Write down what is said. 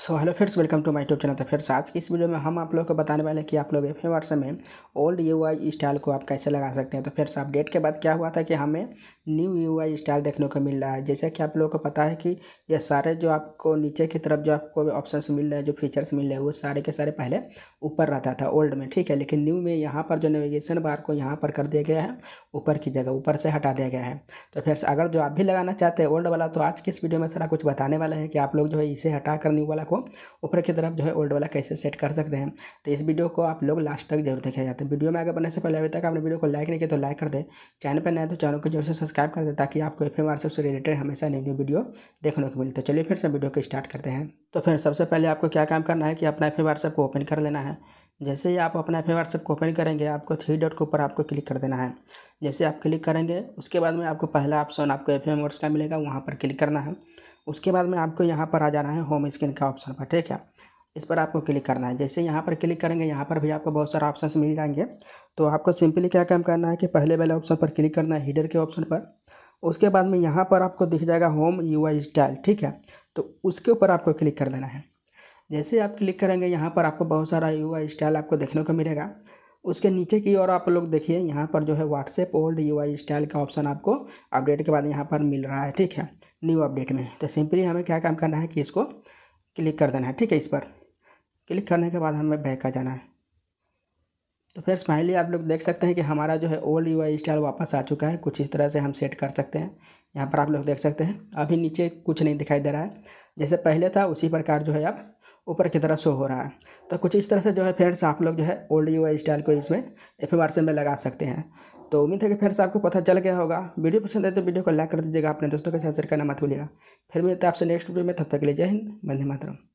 so hello friends welcome to my tube channel तो friends आज की इस वीडियो में हम आप लोगों को बताने वाले हैं कि आप लोग एफ व्हाट्सएप में ओल्ड यू आई स्टाइल को आप कैसे लगा सकते हैं तो फ्रेंड्स अपडेट के बाद क्या हुआ था कि हमें न्यू यू आई स्टाइल देखने को मिल रहा है जैसे कि आप लोगों को पता है कि ये सारे जो आपको नीचे की तरफ जो आपको ऑप्शन मिल रहे हैं जो फीचर्स मिल रहे हैं वो सारे के सारे पहले ऊपर रहता था ओल्ड में ठीक है लेकिन न्यू में यहाँ पर जो नेविगेशन बार को यहाँ पर कर दिया गया है ऊपर की जगह ऊपर से हटा दिया गया है तो फ्रेंड्स अगर जो आप भी लगाना चाहते हैं ओल्ड वाला तो आज की इस वीडियो में सारा कुछ बताने वाला है कि आप लोग जो है इसे हटा कर न्यू वाला को ऊपर की तरफ जो है ओल्ड वाला कैसे सेट कर सकते हैं तो इस वीडियो को आप लोग लास्ट तक जरूर देखा जाते हैं वीडियो तो में आगे बनने से पहले अभी तक आपने वीडियो को लाइक नहीं किया तो लाइक कर दे चैनल पर नए तो चैनल को जरूर से सब्सक्राइब कर दे ताकि आपको एफ एम से रिलेटेड हमेशा नई न्यू वीडियो देखने को मिले तो चलिए फिर से वीडियो को स्टार्ट करते हैं तो फिर सबसे पहले आपको क्या काम करना है कि अपना एफ एम को ओपन कर लेना है जैसे ही आप अपना एफ व्हाट्सएप को ओपन करेंगे आपको थ्री डॉट के ऊपर आपको क्लिक कर देना है जैसे आप क्लिक करेंगे उसके बाद में आपको पहला ऑप्शन आपको एफ एम का मिलेगा वहाँ पर क्लिक करना है उसके बाद में आपको यहाँ पर आ जाना है होम स्क्रीन का ऑप्शन पर ठीक है इस पर आपको क्लिक करना है जैसे यहाँ पर क्लिक करेंगे यहाँ पर भी आपको बहुत सारे ऑप्शन मिल जाएंगे तो आपको सिंपली क्या काम करना है कि पहले वाले ऑप्शन पर क्लिक करना है हीडर के ऑप्शन पर उसके बाद में यहाँ पर आपको दिख जाएगा होम यू स्टाइल ठीक है तो उसके ऊपर आपको क्लिक कर देना है जैसे आप क्लिक करेंगे यहाँ पर आपको बहुत सारा यू स्टाइल आपको देखने को मिलेगा उसके नीचे की ओर आप लोग देखिए यहाँ पर जो है व्हाट्सएप ओल्ड यू स्टाइल का ऑप्शन आपको अपडेट के बाद यहाँ पर मिल रहा है ठीक है न्यू अपडेट में तो सिंपली हमें क्या काम करना है कि इसको क्लिक कर देना है ठीक है इस पर क्लिक करने के बाद हमें बैक आ जाना है तो फिर स्माइली आप लोग देख सकते हैं कि हमारा जो है ओल्ड यू आई स्टाइल वापस आ चुका है कुछ इस तरह से हम सेट कर सकते हैं यहाँ पर आप लोग देख सकते हैं अभी नीचे कुछ नहीं दिखाई दे रहा है जैसे पहले था उसी प्रकार जो है अब ऊपर की तरफ शो हो रहा है तो कुछ इस तरह से जो है फ्रेंड्स आप लोग जो है ओल्ड यू आई स्टाइल को इसमें एफ एम आर सी में लगा सकते हैं तो उम्मीद है कि फिर से आपको पता चल गया होगा वीडियो पसंद है तो वीडियो को लाइक कर दीजिएगा अपने दोस्तों के साथ शेयर करना मत भूलिएगा फिर मिलते हैं आपसे नेक्स्ट वीडियो में तब तक के लिए जय हिंद बंदे मातरम